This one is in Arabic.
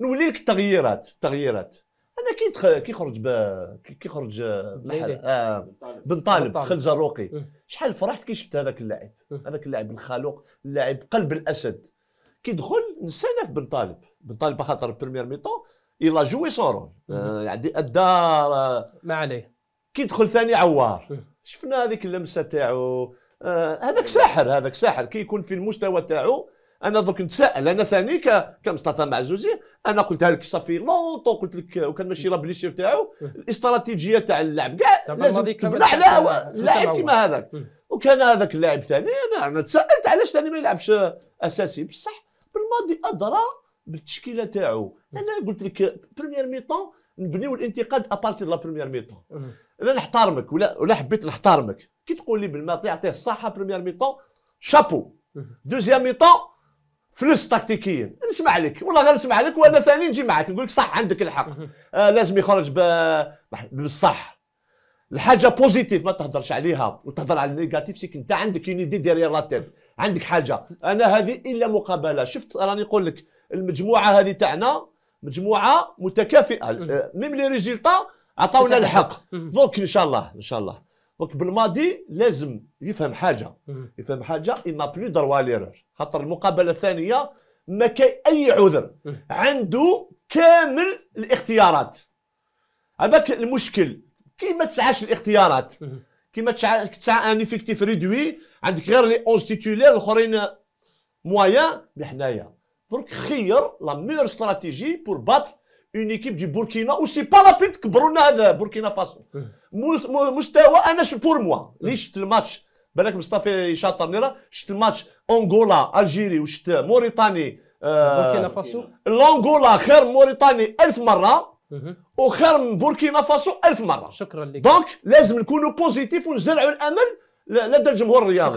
نولي لك التغييرات التغييرات انا كي كيخرج با كيخرج محل آه بن طالب دخل زروقي شحال فرحت كي شفت هذاك اللاعب هذاك اللاعب الخالوق اللاعب قلب الاسد كي دخل نسانا في بن طالب بن طالب خاطر بريمير ميطون يلا جوي سورون آه، يعني ادى آه، ما عليه كي دخل ثاني عوار شفنا هذيك اللمسه تاعو آه، هذاك ساحر هذاك ساحر كي يكون في المستوى تاعو انا درك نتساءل انا ثاني كمصطفى معزوزي انا قلتها لك صافي لونطون قلت لك وكان ماشي راه بليسير تاعو الاستراتيجيه تاع اللعب كاع لازم تبنى على لاعب كيما هذاك وكان هذاك اللاعب ثاني انا انا تساءلت علاش ثاني ما يلعبش اساسي بصح بالماضي ادرى بالتشكيله تاعو انا قلت لك بريمير ميطون نبنيو الانتقاد ابارتي لا بريمير ميطون انا نحترمك ولا ولا حبيت نحترمك كي تقول لي بالماضي يعطيه الصحه بريمير ميطون شابو دوزيام ميطون فلوس تكتيكيا نسمع لك والله غير نسمع لك وانا ثاني نجي معك نقول لك صح عندك الحق آه لازم يخرج بالصح الحاجه بوزيتيف ما تهضرش عليها وتهضر على النيجاتيف سيك انت عندك اون ايدي ديريير لا تيب عندك حاجه انا هذه الا مقابله شفت راني نقول لك المجموعه هذه تاعنا مجموعه متكافئه آه، ميم لي ريزيلتا عطاونا الحق دونك ان شاء الله ان شاء الله دونك بالماضي لازم يفهم حاجه يفهم حاجه ان بلو دروا ليرور خاطر المقابله الثانيه ما كاين اي عذر عنده كامل الاختيارات هذاك المشكل كي ما تسعاش الاختيارات كي ما تسعى ان افكتيف ريدوي عندك غير لي 11 تيتولير الاخرين مويان حنايا درك خير لا ميور استراتيجي بور باتر اون ايكيب دو بوركينا و سي با لا بين تكبروا لنا هذا بوركينا فاسو مستوى انا شو بور موا اللي شفت الماتش بالك مصطفى يشاطرني راه شفت الماتش انغولا الجيري وشفت موريتاني بوركينا فاسو الانغولا خير موريتاني ألف مره وخير من بوركينا فاسو ألف مره شكرا لك دونك لازم نكونوا بوزيتيف ونزرعوا الامل لدى الجمهور الرياضي